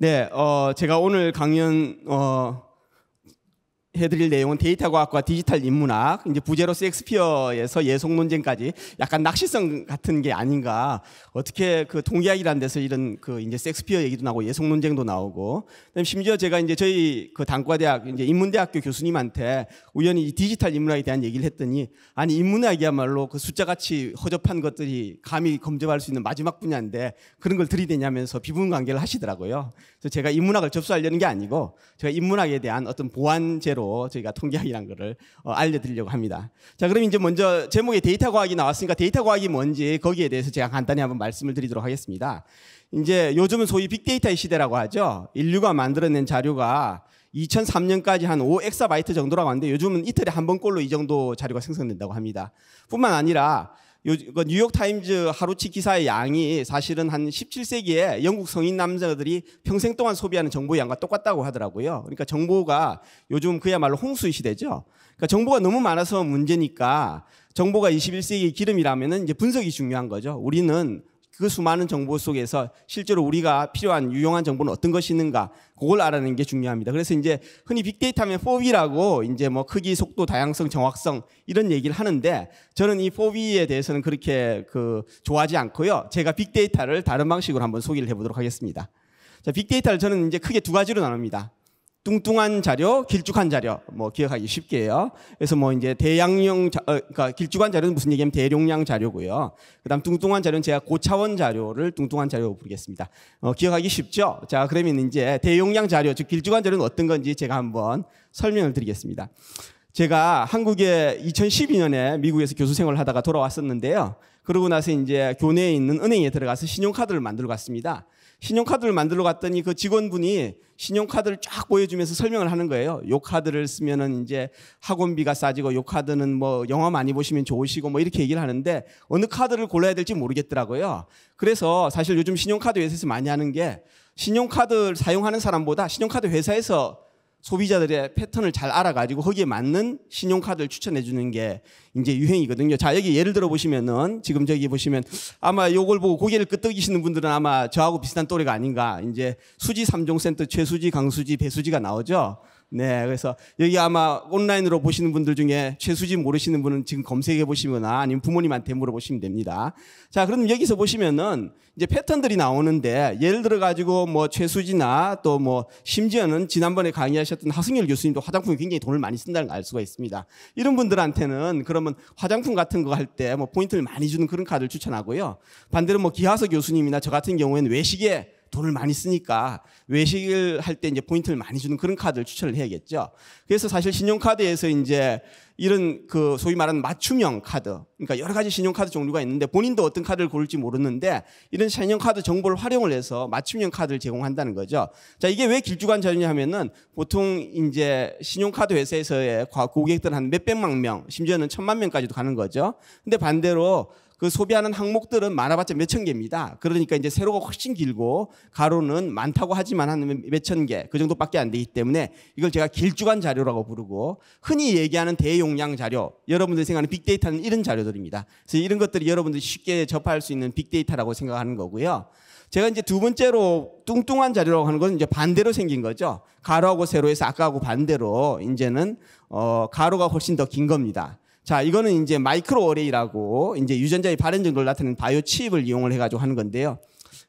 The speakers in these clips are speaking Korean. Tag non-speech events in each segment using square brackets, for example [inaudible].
네, 어, 제가 오늘 강연 어, 해드릴 내용은 데이터 과학과 디지털 인문학, 이제 부제로서 엑스피어에서 예속 논쟁까지 약간 낚시성 같은 게 아닌가. 어떻게 그동의학이란 데서 이런 그 이제 섹스피어 얘기도 나오고 예속 논쟁도 나오고. 그다음 심지어 제가 이제 저희 그 단과대학 이제 인문대학교 교수님한테 우연히 디지털 인문학에 대한 얘기를 했더니 아니 인문학이야말로 그 숫자 같이 허접한 것들이 감히 검증할 수 있는 마지막 분야인데 그런 걸 들이대냐면서 비분 관계를 하시더라고요. 그래서 제가 인문학을 접수하려는 게 아니고 제가 인문학에 대한 어떤 보완제로 저희가 통계학이란 거를 어, 알려드리려고 합니다. 자, 그럼 이제 먼저 제목에 데이터 과학이 나왔으니까 데이터 과학이 뭔지 거기에 대해서 제가 간단히 한번 말씀을 드리도록 하겠습니다. 이제 요즘은 소위 빅데이터의 시대라고 하죠. 인류가 만들어낸 자료가 2003년까지 한 5엑사바이트 정도라고 하는데 요즘은 이틀에 한 번꼴로 이 정도 자료가 생성된다고 합니다. 뿐만 아니라 그 뉴욕 타임즈 하루치 기사의 양이 사실은 한 17세기에 영국 성인 남자들이 평생 동안 소비하는 정보의 양과 똑같다고 하더라고요. 그러니까 정보가 요즘 그야말로 홍수의 시대죠. 그러니까 정보가 너무 많아서 문제니까 정보가 21세기의 기름이라면 이제 분석이 중요한 거죠. 우리는 그 수많은 정보 속에서 실제로 우리가 필요한 유용한 정보는 어떤 것이 있는가 그걸 알아내는 게 중요합니다. 그래서 이제 흔히 빅데이터면 4B라고 이제 뭐 크기, 속도, 다양성, 정확성 이런 얘기를 하는데 저는 이 4B에 대해서는 그렇게 그 좋아하지 않고요. 제가 빅데이터를 다른 방식으로 한번 소개를 해보도록 하겠습니다. 자, 빅데이터를 저는 이제 크게 두 가지로 나눕니다. 뚱뚱한 자료, 길쭉한 자료, 뭐 기억하기 쉽게요. 해 그래서 뭐 이제 대양용, 자, 어, 그러니까 길쭉한 자료는 무슨 얘기냐면 대용량 자료고요. 그다음 뚱뚱한 자료는 제가 고차원 자료를 뚱뚱한 자료로 부르겠습니다. 어, 기억하기 쉽죠? 자, 그러면 이제 대용량 자료, 즉 길쭉한 자료는 어떤 건지 제가 한번 설명을 드리겠습니다. 제가 한국에 2012년에 미국에서 교수 생활을 하다가 돌아왔었는데요. 그러고 나서 이제 교내에 있는 은행에 들어가서 신용카드를 만들어 갔습니다. 신용카드를 만들러 갔더니 그 직원분이 신용카드를 쫙 보여주면서 설명을 하는 거예요. 요 카드를 쓰면은 이제 학원비가 싸지고 요 카드는 뭐 영화 많이 보시면 좋으시고 뭐 이렇게 얘기를 하는데 어느 카드를 골라야 될지 모르겠더라고요. 그래서 사실 요즘 신용카드 회사에서 많이 하는 게 신용카드를 사용하는 사람보다 신용카드 회사에서 소비자들의 패턴을 잘 알아가지고 거기에 맞는 신용카드를 추천해 주는 게 이제 유행이거든요. 자, 여기 예를 들어 보시면은 지금 저기 보시면 아마 요걸 보고 고개를 끄덕이시는 분들은 아마 저하고 비슷한 또래가 아닌가. 이제 수지 3종 센터 최수지, 강수지, 배수지가 나오죠. 네, 그래서 여기 아마 온라인으로 보시는 분들 중에 최수진 모르시는 분은 지금 검색해 보시거나 아니면 부모님한테 물어보시면 됩니다. 자, 그럼 여기서 보시면은 이제 패턴들이 나오는데 예를 들어 가지고 뭐 최수지나 또 뭐 심지어는 지난번에 강의하셨던 하승열 교수님도 화장품에 굉장히 돈을 많이 쓴다는 걸 알 수가 있습니다. 이런 분들한테는 그러면 화장품 같은 거 할 때 뭐 포인트를 많이 주는 그런 카드를 추천하고요. 반대로 뭐기하석 교수님이나 저 같은 경우에는 외식에 돈을 많이 쓰니까 외식을 할 때 이제 포인트를 많이 주는 그런 카드를 추천을 해야겠죠. 그래서 사실 신용카드에서 이제 이런 그 소위 말하는 맞춤형 카드, 그러니까 여러 가지 신용카드 종류가 있는데 본인도 어떤 카드를 고를지 모르는데 이런 신용카드 정보를 활용을 해서 맞춤형 카드를 제공한다는 거죠. 자, 이게 왜 길주간 자료냐 하면은 보통 이제 신용카드 회사에서의 고객들 한 몇백만 명, 심지어는 천만 명까지도 가는 거죠. 근데 반대로 그 소비하는 항목들은 많아봤자 몇천 개입니다. 그러니까 이제 세로가 훨씬 길고 가로는 많다고 하지만 한 몇천 개 그 정도밖에 안 되기 때문에 이걸 제가 길주간 자료라고 부르고 흔히 얘기하는 대용량 자료 여러분들이 생각하는 빅데이터는 이런 자료들입니다. 그래서 이런 것들이 여러분들이 쉽게 접할 수 있는 빅데이터라고 생각하는 거고요. 제가 이제 두 번째로 뚱뚱한 자료라고 하는 건 이제 반대로 생긴 거죠. 가로하고 세로에서 아까하고 반대로 이제는 어 가로가 훨씬 더 긴 겁니다. 자, 이거는 이제 마이크로 어레이라고 이제 유전자의 발현 정도를 나타내는 바이오 칩을 이용을 해가지고 하는 건데요.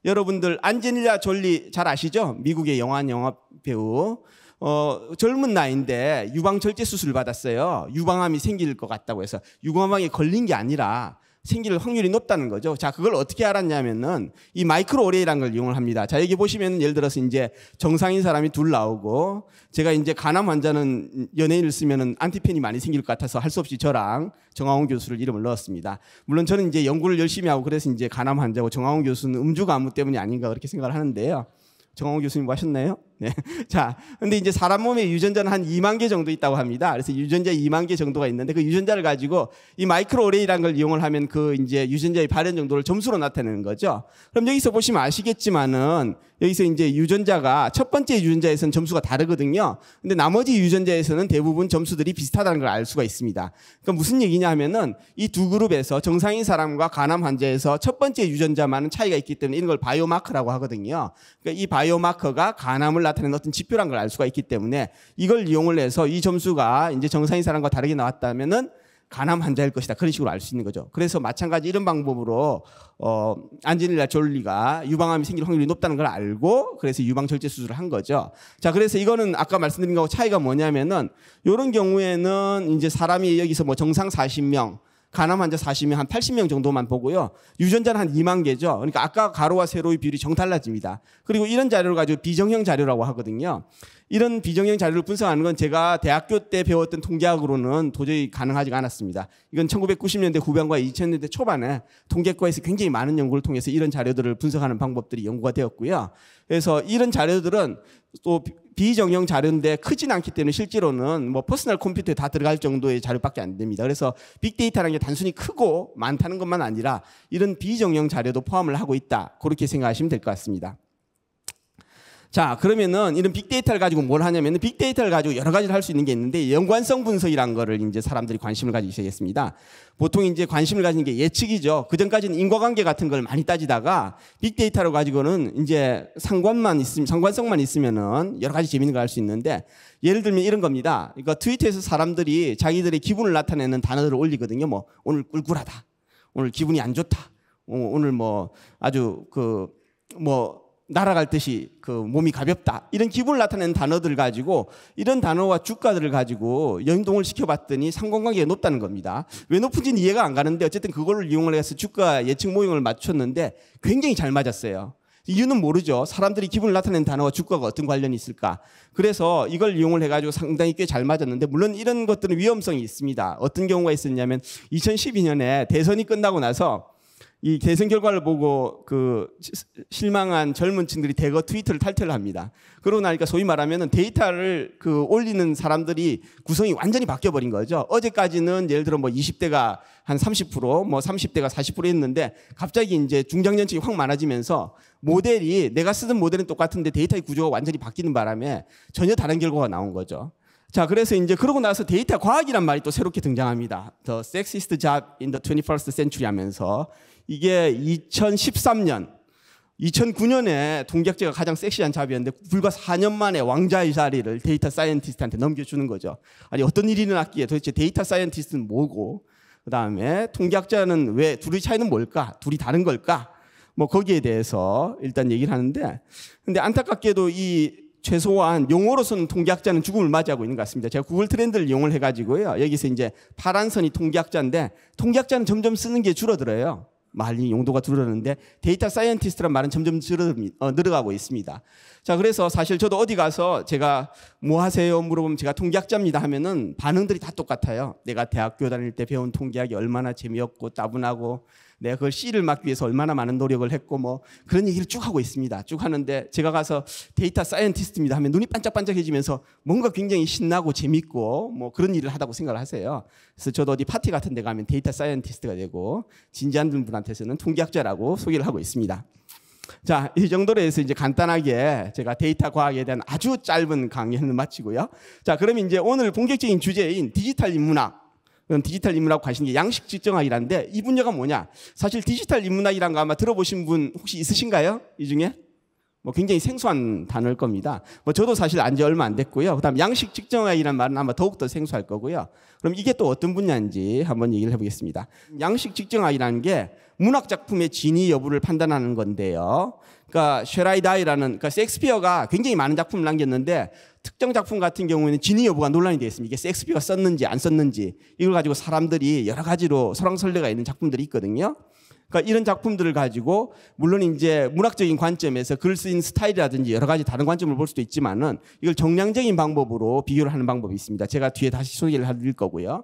여러분들 안젤리아 졸리 잘 아시죠? 미국의 영화 영화 배우. 어, 젊은 나이인데 유방절제 수술을 받았어요. 유방암이 생길 것 같다고 해서 유방암에 걸린 게 아니라 생길 확률이 높다는 거죠. 자, 그걸 어떻게 알았냐면은 이 마이크로 오레이라는 걸 이용을 합니다. 자, 여기 보시면 예를 들어서 이제 정상인 사람이 둘 나오고 제가 이제 간암 환자는 연예인을 쓰면은 안티팬이 많이 생길 것 같아서 할 수 없이 저랑 정하원 교수를 이름을 넣었습니다. 물론 저는 이제 연구를 열심히 하고 그래서 이제 간암 환자고 정하원 교수는 음주 가무 때문이 아닌가 그렇게 생각을 하는데요. 정하원 교수님 뭐 하셨나요? 네. [laughs] 자, 근데 이제 사람 몸에 유전자는 한 2만 개 정도 있다고 합니다. 그래서 유전자 2만 개 정도가 있는데 그 유전자를 가지고 이 마이크로 오레이라는 걸 이용을 하면 그 이제 유전자의 발현 정도를 점수로 나타내는 거죠. 그럼 여기서 보시면 아시겠지만은 여기서 이제 유전자가 첫 번째 유전자에서는 점수가 다르거든요. 근데 나머지 유전자에서는 대부분 점수들이 비슷하다는 걸 알 수가 있습니다. 그럼 그러니까 무슨 얘기냐 하면은 이 두 그룹에서 정상인 사람과 간암 환자에서 첫 번째 유전자만은 차이가 있기 때문에 이런 걸바이오마크라고 하거든요. 그러니까 이바이오마크가 간암을 나타내는 어떤 지표란 걸알 수가 있기 때문에 이걸 이용을 해서 이 점수가 이제 정상인 사람과 다르게 나왔다면은 간암 환자일 것이다. 그런 식으로 알 수 있는 거죠. 그래서 마찬가지 이런 방법으로 어 안젤리나 졸리가 유방암이 생길 확률이 높다는 걸 알고 그래서 유방 절제 수술을 한 거죠. 자, 그래서 이거는 아까 말씀드린 거하고 차이가 뭐냐면은 요런 경우에는 이제 사람이 여기서 뭐 정상 40명 가암 환자 40명 한 80명 정도만 보고요. 유전자는 한 2만 개죠. 그러니까 아까 가로와 세로의 비율이 정달라집니다. 그리고 이런 자료를 가지고 비정형 자료라고 하거든요. 이런 비정형 자료를 분석하는 건 제가 대학교 때 배웠던 통계학으로는 도저히 가능하지가 않았습니다. 이건 1990년대 후반과 2000년대 초반에 통계과에서 굉장히 많은 연구를 통해서 이런 자료들을 분석하는 방법들이 연구가 되었고요. 그래서 이런 자료들은 또 비정형 자료인데 크진 않기 때문에 실제로는 뭐 퍼스널 컴퓨터에 다 들어갈 정도의 자료밖에 안 됩니다. 그래서 빅데이터라는 게 단순히 크고 많다는 것만 아니라 이런 비정형 자료도 포함을 하고 있다. 그렇게 생각하시면 될 것 같습니다. 자, 그러면은 이런 빅데이터를 가지고 뭘 하냐면은 빅데이터를 가지고 여러 가지를 할 수 있는 게 있는데 연관성 분석이란 거를 이제 사람들이 관심을 가지기시작했습니다 보통 이제 관심을 가진게 예측이죠. 그전까지는 인과관계 같은 걸 많이 따지다가 빅데이터로 가지고는 이제 상관만 있으면 상관성만 있으면은 여러 가지 재밌는 걸 할 수 있는데 예를 들면 이런 겁니다. 그러니까 트위터에서 사람들이 자기들의 기분을 나타내는 단어들을 올리거든요. 뭐 오늘 꿀꿀하다. 오늘 기분이 안 좋다. 오늘 뭐 아주 그뭐 날아갈 듯이 그 몸이 가볍다 이런 기분을 나타내는 단어들 을 가지고 이런 단어와 주가들을 가지고 연동을 시켜봤더니 상관관계가 높다는 겁니다. 왜 높은지는 이해가 안 가는데 어쨌든 그걸 이용을 해서 주가 예측 모형을 맞췄는데 굉장히 잘 맞았어요. 이유는 모르죠. 사람들이 기분을 나타낸 단어와 주가가 어떤 관련이 있을까. 그래서 이걸 이용을 해가지고 상당히 꽤 잘 맞았는데 물론 이런 것들은 위험성이 있습니다. 어떤 경우가 있었냐면 2012년에 대선이 끝나고 나서 이 개선 결과를 보고 그 실망한 젊은 층들이 대거 트위터를 탈퇴를 합니다. 그러고 나니까 소위 말하면 데이터를 그 올리는 사람들이 구성이 완전히 바뀌어 버린 거죠. 어제까지는 예를 들어 뭐 20대가 한 30%, 뭐 30대가 40% 했는데 갑자기 이제 중장년층이 확 많아지면서 모델이 내가 쓰던 모델은 똑같은데 데이터의 구조가 완전히 바뀌는 바람에 전혀 다른 결과가 나온 거죠. 자, 그래서 이제 그러고 나서 데이터 과학이란 말이 또 새롭게 등장합니다. The Sexist Job in the 21st Century 하면서 이게 2013년, 2009년에 동작자가 가장 섹시한 잡이었는데 불과 4년 만에 왕자의 자리를 데이터 사이언티스트한테 넘겨주는 거죠. 아니 어떤 일이 일어났기에 도대체 데이터 사이언티스트는 뭐고 그 다음에 통계학자는 왜 둘의 차이는 뭘까? 둘이 다른 걸까? 뭐 거기에 대해서 일단 얘기를 하는데 근데 안타깝게도 이 최소한 용어로서는 통계학자는 죽음을 맞이하고 있는 것 같습니다. 제가 구글 트렌드를 이용을 해가지고요. 여기서 이제 파란 선이 통계학자인데 통계학자는 점점 쓰는 게 줄어들어요. 말이 용도가 줄어드는데 데이터 사이언티스트란 말은 점점 줄어듭 어, 늘어가고 있습니다. 자, 그래서 사실 저도 어디 가서 제가 뭐 하세요? 물어보면 제가 통계학자입니다 하면은 반응들이 다 똑같아요. 내가 대학교 다닐 때 배운 통계학이 얼마나 재미없고 따분하고 내가 그걸 C를 막기 위해서 얼마나 많은 노력을 했고 뭐 그런 얘기를 쭉 하고 있습니다. 쭉 하는데 제가 가서 데이터 사이언티스트입니다 하면 눈이 반짝반짝해지면서 뭔가 굉장히 신나고 재밌고 뭐 그런 일을 하다고 생각을 하세요. 그래서 저도 어디 파티 같은 데 가면 데이터 사이언티스트가 되고 진지한 분한테서는 통계학자라고 소개를 하고 있습니다. 자, 이 정도로 해서 이제 간단하게 제가 데이터 과학에 대한 아주 짧은 강연을 마치고요. 자, 그럼 이제 오늘 본격적인 주제인 디지털 인문학 디지털 인문학 관심 게 양식 측정학이란데이 분야가 뭐냐? 사실 디지털 인문학이란 거 아마 들어보신 분 혹시 있으신가요? 이 중에? 뭐 굉장히 생소한 단어일 겁니다. 뭐 저도 사실 안 지 얼마 안 됐고요. 그다음 양식 측정학이라는 말은 아마 더욱더 생소할 거고요. 그럼 이게 또 어떤 분야인지 한번 얘기를 해보겠습니다. 양식 측정학이라는 게 문학 작품의 진위 여부를 판단하는 건데요. 그러니까 쉐라이다이라는 그러니까 섹스피어가 굉장히 많은 작품을 남겼는데 특정 작품 같은 경우에는 진위 여부가 논란이 되어 있습니다. 이게 섹스피어가 썼는지 안 썼는지 이걸 가지고 사람들이 여러 가지로 설왕설래가 있는 작품들이 있거든요. 그러니까 이런 작품들을 가지고 물론 이제 문학적인 관점에서 글 쓰인 스타일이라든지 여러 가지 다른 관점을 볼 수도 있지만은 이걸 정량적인 방법으로 비교를 하는 방법이 있습니다. 제가 뒤에 다시 소개를 해드릴 거고요.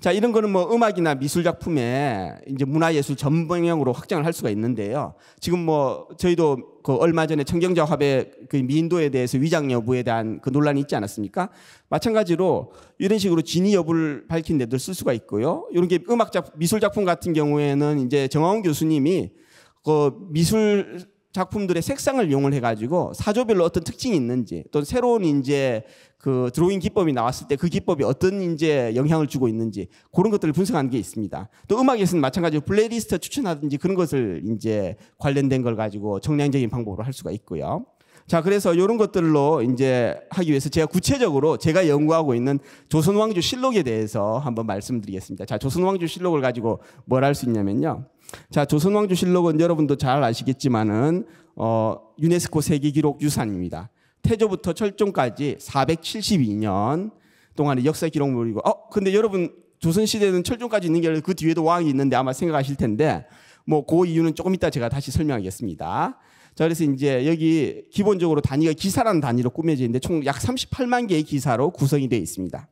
자, 이런 거는 뭐 음악이나 미술 작품에 이제 문화예술 전 방향으로 확장을 할 수가 있는데요. 지금 뭐 저희도 그 얼마 전에 청경자 화배 그 미인도에 대해서 위장 여부에 대한 그 논란이 있지 않았습니까? 마찬가지로 이런 식으로 진위 여부를 밝힌 데도 쓸 수가 있고요. 이런 게 음악 작 미술 작품 같은 경우에는 이제 정화원 교수님이 그 미술 작품들의 색상을 이용을 해가지고 사조별로 어떤 특징이 있는지 또 새로운 이제 그 드로잉 기법이 나왔을 때 그 기법이 어떤 이제 영향을 주고 있는지 그런 것들을 분석한 게 있습니다. 또 음악에서는 마찬가지로 플레이리스트 추천하든지 그런 것을 이제 관련된 걸 가지고 정량적인 방법으로 할 수가 있고요. 자, 그래서 이런 것들로 이제 하기 위해서 제가 구체적으로 제가 연구하고 있는 조선왕조 실록에 대해서 한번 말씀드리겠습니다. 자, 조선왕조 실록을 가지고 뭘 할 수 있냐면요. 자, 조선왕조 실록은 여러분도 잘 아시겠지만은 어, 유네스코 세계 기록 유산입니다. 태조부터 철종까지 472년 동안의 역사 기록물이고, 어, 근데 여러분 조선 시대는 철종까지 있는 게 아니라 그 뒤에도 왕이 있는데 아마 생각하실 텐데, 뭐 그 이유는 조금 이따 제가 다시 설명하겠습니다. 자, 그래서 이제 여기 기본적으로 단위가 기사라는 단위로 꾸며져 있는데 총 약 38만 개의 기사로 구성이 되어 있습니다.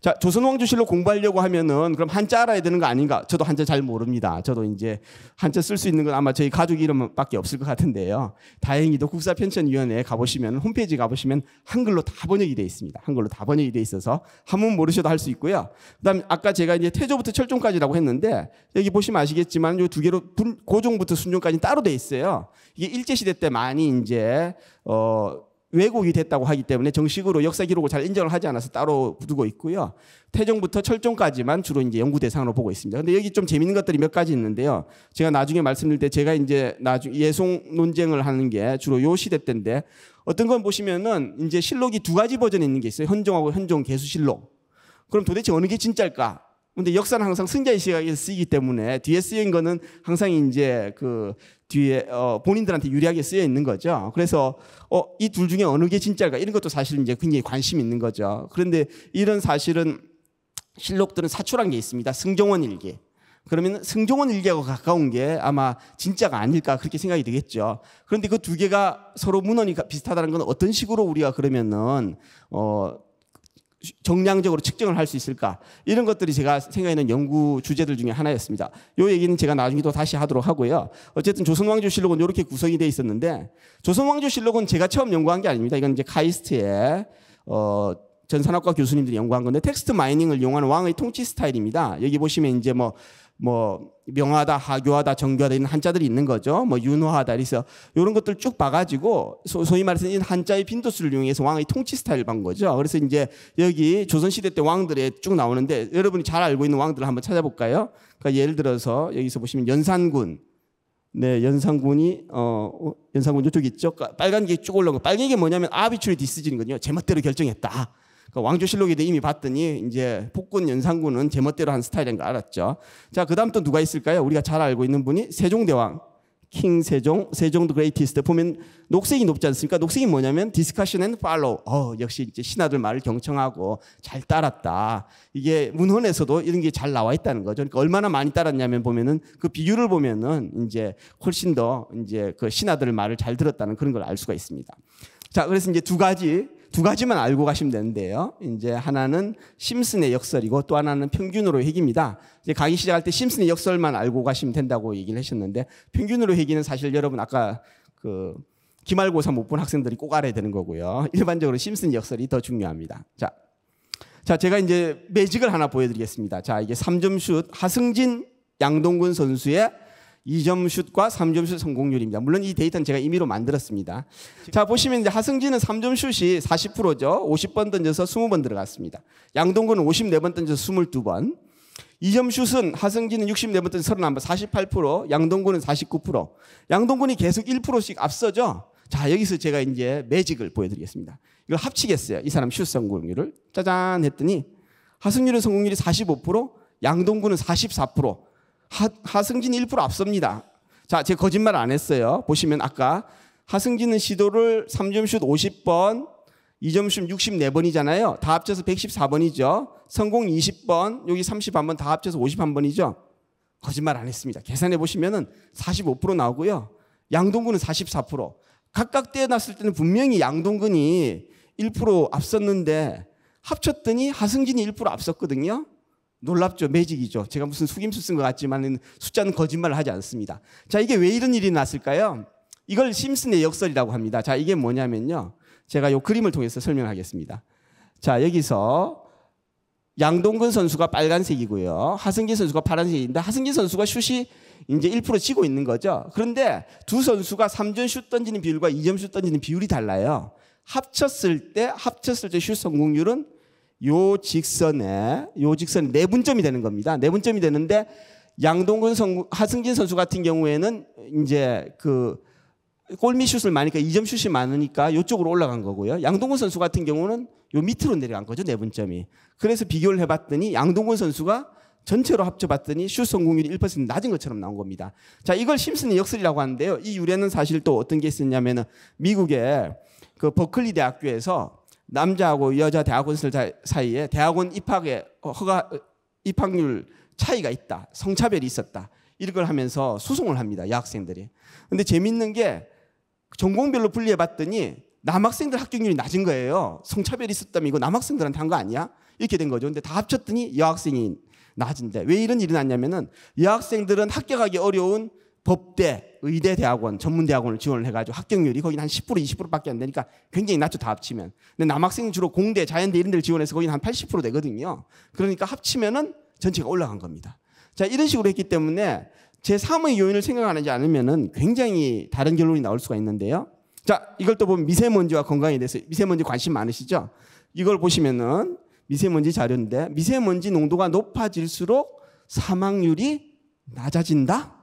자, 조선왕조실로 공부하려고 하면은 그럼 한자 알아야 되는 거 아닌가? 저도 한자 잘 모릅니다. 저도 이제 한자 쓸 수 있는 건 아마 저희 가족 이름밖에 없을 것 같은데요. 다행히도 국사편찬위원회에 가보시면 홈페이지 가보시면 한글로 다 번역이 돼 있습니다. 한글로 다 번역이 돼 있어서 한문 모르셔도 할 수 있고요. 그다음 아까 제가 이제 태조부터 철종까지라고 했는데 여기 보시면 아시겠지만 요 두 개로 고종부터 순종까지 따로 돼 있어요. 이게 일제 시대 때 많이 이제 어 왜곡이 됐다고 하기 때문에 정식으로 역사 기록을 잘 인정을 하지 않아서 따로 두고 있고요. 태종부터 철종까지만 주로 이제 연구 대상으로 보고 있습니다. 근데 여기 좀 재밌는 것들이 몇 가지 있는데요. 제가 나중에 말씀드릴 때 제가 이제 나중 예송 논쟁을 하는 게 주로 요 시대 때인데 어떤 건 보시면은 이제 실록이 두 가지 버전이 있는 게 있어요. 현종하고 현종 개수 실록. 그럼 도대체 어느 게 진짜일까? 근데 역사는 항상 승자의 시각에서 쓰이기 때문에 뒤에 쓰인 거는 항상 이제 그 뒤에 어 본인들한테 유리하게 쓰여 있는 거죠. 그래서 어 이 둘 중에 어느 게 진짜일까 이런 것도 사실 이제 굉장히 관심 있는 거죠. 그런데 이런 사실은 실록들은 사출한 게 있습니다. 승정원 일기. 그러면 승정원 일기하고 가까운 게 아마 진짜가 아닐까 그렇게 생각이 되겠죠. 그런데 그 두 개가 서로 문헌이 비슷하다는 건 어떤 식으로 우리가 그러면은 어 정량적으로 측정을 할 수 있을까? 이런 것들이 제가 생각하는 연구 주제들 중에 하나였습니다. 요 얘기는 제가 나중에 또 다시 하도록 하고요. 어쨌든 조선왕조실록은 이렇게 구성이 되어 있었는데 조선왕조실록은 제가 처음 연구한 게 아닙니다. 이건 이제 카이스트의 어, 전 산업과 교수님들이 연구한 건데 텍스트 마이닝을 이용한 왕의 통치 스타일입니다. 여기 보시면 이제 뭐뭐 명하다, 하교하다, 정교하다 이런 한자들이 있는 거죠. 뭐 윤호하다 그래서 이런 것들 쭉 봐가지고 소, 소위 말해서 이 한자의 빈도수를 이용해서 왕의 통치 스타일을 본 거죠. 그래서 이제 여기 조선 시대 때 왕들에 쭉 나오는데 여러분이 잘 알고 있는 왕들을 한번 찾아볼까요? 그러니까 예를 들어서 여기서 보시면 연산군, 네 연산군이 어, 어 연산군 이쪽 있죠. 그러니까 빨간 게 쭉 올라온 거. 빨간 게 뭐냐면 아비추리 디스진이거든요. 제멋대로 결정했다. 그 그러니까 왕조실록에도 이미 봤더니 이제 폭군 연산군은 제멋대로 한 스타일인 거 알았죠. 자, 그 다음 또 누가 있을까요? 우리가 잘 알고 있는 분이 세종대왕. 킹 세종, 세종 드 그레이티스트 보면 녹색이 높지 않습니까? 녹색이 뭐냐면 디스카션 앤 팔로우. 어, 역시 이제 신하들 말을 경청하고 잘 따랐다. 이게 문헌에서도 이런 게 잘 나와 있다는 거죠. 그러니까 얼마나 많이 따랐냐면 보면은 그 비율을 보면은 이제 훨씬 더 이제 그 신하들 말을 잘 들었다는 그런 걸 알 수가 있습니다. 자, 그래서 이제 두 가지 두 가지만 알고 가시면 되는데요. 이제 하나는 심슨의 역설이고 또 하나는 평균으로 핵입니다. 이제 강의 시작할 때 심슨의 역설만 알고 가시면 된다고 얘기를 하셨는데 평균으로 핵기는 사실 여러분 아까 그 기말고사 못 본 학생들이 꼭 알아야 되는 거고요. 일반적으로 심슨 역설이 더 중요합니다. 자. 자, 제가 이제 매직을 하나 보여드리겠습니다. 자, 이게 3점슛 하승진 양동근 선수의 2점 슛과 3점 슛 성공률입니다. 물론 이 데이터는 제가 임의로 만들었습니다. 자, 보시면 이제 하승진은 3점 슛이 40%죠. 50번 던져서 20번 들어갔습니다. 양동근은 54번 던져서 22번. 2점 슛은 하승진은 64번 던져서 31번, 48%, 양동근은 49%. 양동근이 계속 1%씩 앞서죠. 자, 여기서 제가 이제 매직을 보여드리겠습니다. 이걸 합치겠어요. 이 사람 슛 성공률을. 짜잔 했더니 하승진은 성공률이 45%, 양동근은 44%. 하, 하승진 1% 앞섭니다. 자, 제 거짓말 안 했어요. 보시면 아까 하승진은 시도를 3점슛 50번, 2점슛 64번이잖아요. 다 합쳐서 114번이죠. 성공 20번, 여기 31번 다 합쳐서 51번이죠. 거짓말 안 했습니다. 계산해 보시면은 45% 나오고요. 양동근은 44%. 각각 떼어놨을 때는 분명히 양동근이 1% 앞섰는데 합쳤더니 하승진이 1% 앞섰거든요. 놀랍죠. 매직이죠. 제가 무슨 숙임수 쓴 것 같지만 숫자는 거짓말을 하지 않습니다. 자, 이게 왜 이런 일이 났을까요? 이걸 심슨의 역설이라고 합니다. 자, 이게 뭐냐면요. 제가 요 그림을 통해서 설명하겠습니다. 자, 여기서 양동근 선수가 빨간색이고요. 하승기 선수가 파란색인데 하승기 선수가 슛이 이제 1% 치고 있는 거죠. 그런데 두 선수가 3점 슛 던지는 비율과 2점 슛 던지는 비율이 달라요. 합쳤을 때 합쳤을 때 슛 성공률은 요 직선에 요 직선이 내분점이 네 되는 겁니다. 내분점이 네 되는데 양동근 선수 하승진 선수 같은 경우에는 이제 그 골밑슛을 많으니까 2점 슛이 많으니까 요쪽으로 올라간 거고요. 양동근 선수 같은 경우는 요 밑으로 내려간 거죠. 내분점이. 네 그래서 비교를 해 봤더니 양동근 선수가 전체로 합쳐봤더니 슛 성공률이 1% 낮은 것처럼 나온 겁니다. 자, 이걸 심슨의 역설이라고 하는데요. 이 유래는 사실 또 어떤 게 있었냐면은 미국의 그 버클리 대학교에서 남자하고 여자 대학원생 사이에 대학원 입학에 허가 입학률 차이가 있다. 성차별이 있었다. 이걸 하면서 수송을 합니다. 여학생들이. 근데 재밌는 게 전공별로 분리해 봤더니 남학생들 합격률이 낮은 거예요. 성차별이 있었다면 이거 남학생들한테 한 거 아니야? 이렇게 된 거죠. 근데 다 합쳤더니 여학생이 낮은데 왜 이런 일이 났냐면은 여학생들은 합격하기 어려운 법대, 의대 대학원, 전문 대학원을 지원을 해가지고 합격률이 거긴 한10% 20%밖에 안 되니까 굉장히 낮죠 다 합치면. 근데 남학생 주로 공대, 자연대 이런 데를 지원해서 거긴 한80% 되거든요. 그러니까 합치면은 전체가 올라간 겁니다. 자 이런 식으로 했기 때문에 제 3의 요인을 생각하지 않으면은 굉장히 다른 결론이 나올 수가 있는데요. 자 이걸 또 보면 미세먼지와 건강에 대해서 미세먼지 관심 많으시죠? 이걸 보시면은 미세먼지 자료인데 미세먼지 농도가 높아질수록 사망률이 낮아진다.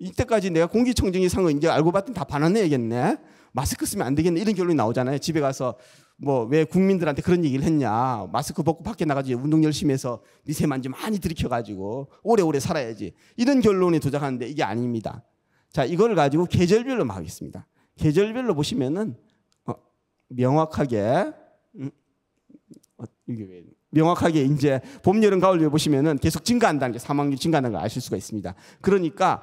이때까지 내가 공기청정기 상은 이제 알고 봤더니 다 반환해야겠네. 마스크 쓰면 안 되겠네. 이런 결론이 나오잖아요. 집에 가서 뭐 왜 국민들한테 그런 얘기를 했냐. 마스크 벗고 밖에 나가지 운동 열심히 해서 미세먼지 많이 들이켜가지고 오래오래 살아야지. 이런 결론이 도착하는데 이게 아닙니다. 자, 이걸 가지고 계절별로 막하겠습니다 계절별로 보시면은 어, 명확하게 음, 어, 이게 왜 명확하게 이제 봄, 여름, 가을 보시면은 계속 증가한다는 게 사망률 증가하는 걸 아실 수가 있습니다. 그러니까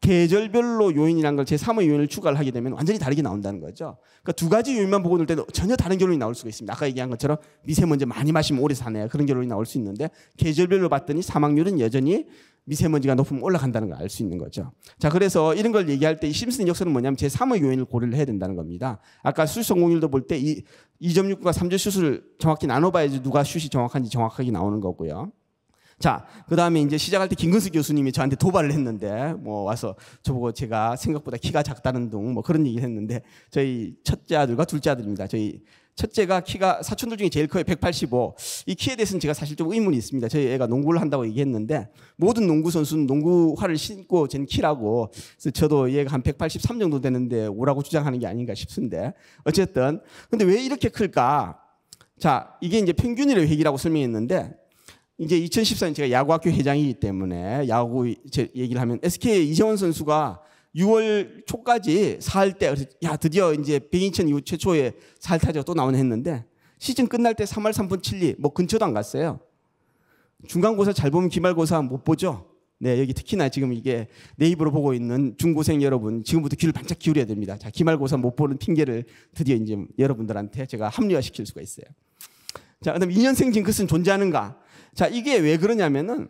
계절별로 요인이란 걸 제3의 요인을 추가를 하게 되면 완전히 다르게 나온다는 거죠. 그러니까 두 가지 요인만 보고 놀 때는 전혀 다른 결론이 나올 수가 있습니다. 아까 얘기한 것처럼 미세먼지 많이 마시면 오래 사네 그런 결론이 나올 수 있는데 계절별로 봤더니 사망률은 여전히 미세먼지가 높으면 올라간다는 걸 알 수 있는 거죠. 자, 그래서 이런 걸 얘기할 때 이 심슨 역사는 뭐냐면 제3의 요인을 고려를 해야 된다는 겁니다. 아까 수시 성공률도 볼 때 이 2.69과 3점 슛을 정확히 나눠봐야지 누가 슛이 정확한지 정확하게 나오는 거고요. 자, 그 다음에 이제 시작할 때 김근수 교수님이 저한테 도발을 했는데, 뭐 와서 저보고 제가 생각보다 키가 작다는 둥, 뭐 그런 얘기를 했는데, 저희 첫째 아들과 둘째 아들입니다. 저희 첫째가 키가 사촌들 중에 제일 커요. 185. 이 키에 대해서는 제가 사실 좀 의문이 있습니다. 저희 애가 농구를 한다고 얘기했는데 모든 농구 선수는 농구화를 신고 전 키라고 그래서 저도 얘가 한 183 정도 되는데 오라고 주장하는 게 아닌가 싶은데 어쨌든 근데 왜 이렇게 클까? 자, 이게 이제 평균율의 획이라고 설명했는데 이제 2014년 제가 야구학교 회장이기 때문에 야구 얘기를 하면 SK 이재원 선수가 6월 초까지 4할 때, 야, 드디어 이제 백인천 이후 최초의 4할 타자가 또 나오네 했는데 시즌 끝날 때 3할 3분 7리, 뭐 근처도 안 갔어요. 중간고사 잘 보면 기말고사 못 보죠. 네, 여기 특히나 지금 이게 네이버로 보고 있는 중고생 여러분, 지금부터 귀를 반짝 기울여야 됩니다. 자, 기말고사 못 보는 핑계를 드디어 이제 여러분들한테 제가 합리화시킬 수가 있어요. 자, 그다음 2년생 징크스는 존재하는가? 자, 이게 왜 그러냐면은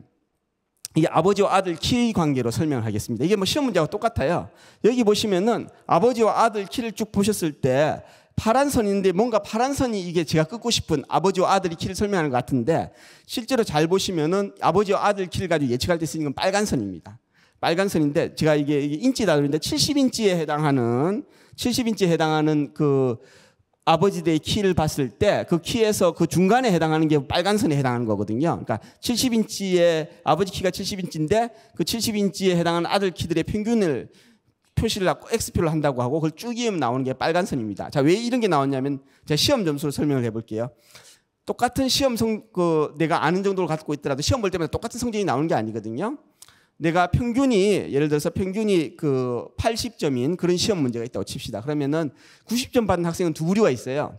이게 아버지와 아들 키의 관계로 설명을 하겠습니다. 이게 뭐 시험 문제하고 똑같아요. 여기 보시면은 아버지와 아들 키를 쭉 보셨을 때 파란 선인데 뭔가 파란 선이 이게 제가 끊고 싶은 아버지와 아들이 키를 설명하는 것 같은데 실제로 잘 보시면은 아버지와 아들 키를 가지고 예측할 때 쓰는 건 빨간 선입니다. 빨간 선인데 제가 이게 인치다 그러는데 70인치에 해당하는 70인치에 해당하는 그 아버지들의 키를 봤을 때 그 키에서 그 중간에 해당하는 게 빨간 선에 해당하는 거거든요. 그러니까 70인치의 아버지 키가 70인치인데 그 70인치에 해당하는 아들 키들의 평균을 표시를 하고 X표를 한다고 하고 그걸 쭉 이으면 나오는 게 빨간 선입니다. 자, 왜 이런 게 나왔냐면 제가 시험 점수로 설명을 해 볼게요. 똑같은 시험 성, 그, 내가 아는 정도를 갖고 있더라도 시험 볼 때마다 똑같은 성적이 나오는 게 아니거든요. 내가 평균이 예를 들어서 평균이 그 80점인 그런 시험 문제가 있다고 칩시다. 그러면은 90점 받은 학생은 두 부류가 있어요.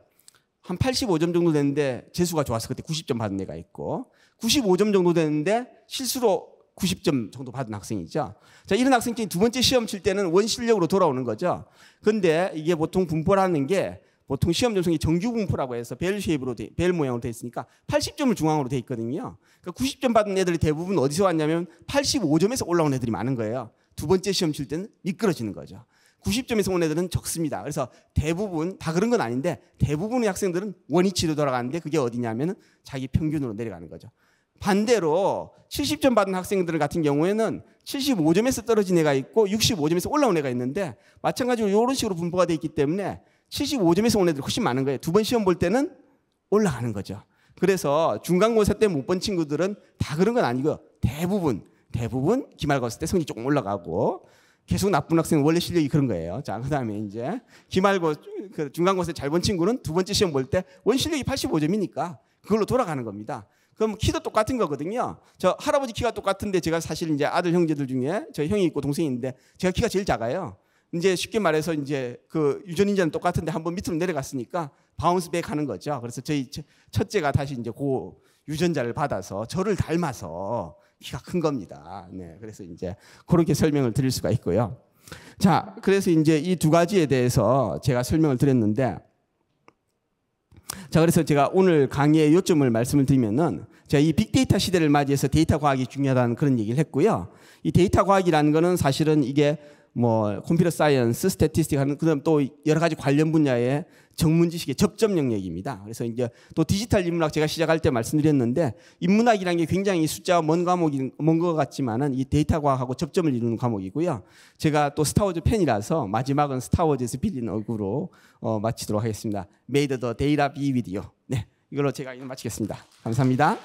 한 85점 정도 됐는데 재수가 좋아서 그때 90점 받은 애가 있고 95점 정도 됐는데 실수로 90점 정도 받은 학생이죠. 자, 이런 학생들이 두 번째 시험 칠 때는 원실력으로 돌아오는 거죠. 근데 이게 보통 분포라는 게 보통 시험 점수이 정규 분포라고 해서 벨 쉐입으로 돼, 벨 모양으로 돼 있으니까 80점을 중앙으로 돼 있거든요. 그러니까 90점 받은 애들이 대부분 어디서 왔냐면 85점에서 올라온 애들이 많은 거예요. 두 번째 시험 칠 때는 미끄러지는 거죠. 90점에서 온 애들은 적습니다. 그래서 대부분 다 그런 건 아닌데 대부분의 학생들은 원위치로 돌아가는데 그게 어디냐면 자기 평균으로 내려가는 거죠. 반대로 70점 받은 학생들 같은 경우에는 75점에서 떨어진 애가 있고 65점에서 올라온 애가 있는데 마찬가지로 이런 식으로 분포가 돼 있기 때문에 75점에서 온애들 훨씬 많은 거예요. 두 번 시험 볼 때는 올라가는 거죠. 그래서 중간고사 때 못 본 친구들은 다 그런 건 아니고 대부분 대부분 기말고사 때 성적이 조금 올라가고 계속 나쁜 학생은 원래 실력이 그런 거예요. 자, 그다음에 이제 기말고 그 중간고사 잘 본 친구는 두 번째 시험 볼 때 원 실력이 85점이니까 그걸로 돌아가는 겁니다. 그럼 키도 똑같은 거거든요. 저 할아버지 키가 똑같은데 제가 사실 이제 아들 형제들 중에 저희 형이 있고 동생이 있는데 제가 키가 제일 작아요. 이제 쉽게 말해서 이제 그 유전인자는 똑같은데 한 번 밑으로 내려갔으니까 바운스백 하는 거죠. 그래서 저희 첫째가 다시 이제 그 유전자를 받아서 저를 닮아서 키가 큰 겁니다. 네. 그래서 이제 그렇게 설명을 드릴 수가 있고요. 자, 그래서 이제 이 두 가지에 대해서 제가 설명을 드렸는데 자, 그래서 제가 오늘 강의의 요점을 말씀을 드리면은 제가 이 빅데이터 시대를 맞이해서 데이터 과학이 중요하다는 그런 얘기를 했고요. 이 데이터 과학이라는 거는 사실은 이게 뭐 컴퓨터 사이언스, 스태티스틱 하는 그다음 또 여러 가지 관련 분야의 전문 지식의 접점 영역입니다. 그래서 이제 또 디지털 인문학 제가 시작할 때 말씀드렸는데 인문학이라는 게 굉장히 숫자가 먼 과목인 먼것 같지만은 이 데이터 과학하고 접점을 이루는 과목이고요. 제가 또 스타워즈 팬이라서 마지막은 스타워즈에서 빌린 얼굴로 어, 마치도록 하겠습니다. 메이드 더 데이라 비비디오. 네. 이걸로 제가 마치겠습니다. 감사합니다.